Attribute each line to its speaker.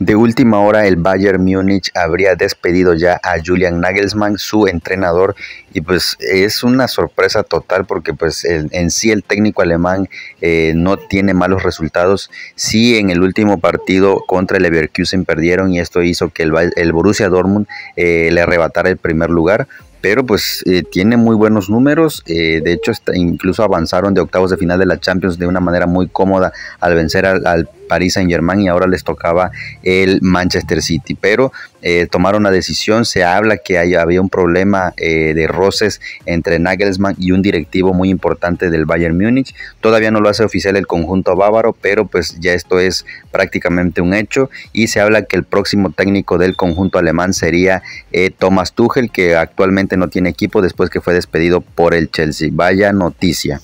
Speaker 1: De última hora, el Bayern Múnich habría despedido ya a Julian Nagelsmann, su entrenador, y pues es una sorpresa total porque pues en sí el técnico alemán eh, no tiene malos resultados. Sí, en el último partido contra el Leverkusen perdieron y esto hizo que el, Borussia Dortmund eh, le arrebatara el primer lugar, pero pues eh, tiene muy buenos números, de hecho incluso avanzaron de octavos de final de la Champions de una manera muy cómoda al vencer al, al París Saint Germain y ahora les tocaba el Manchester City. Pero eh, tomaron la decisión, se habla que había un problema eh, de roces entre Nagelsmann y un directivo muy importante del Bayern Múnich. Todavía no lo hace oficial el conjunto bávaro, pero pues ya esto es prácticamente un hecho y se habla que el próximo técnico del conjunto alemán sería eh, Thomas Tuchel, que actualmente no tiene equipo después que fue despedido por el Chelsea. Vaya noticia.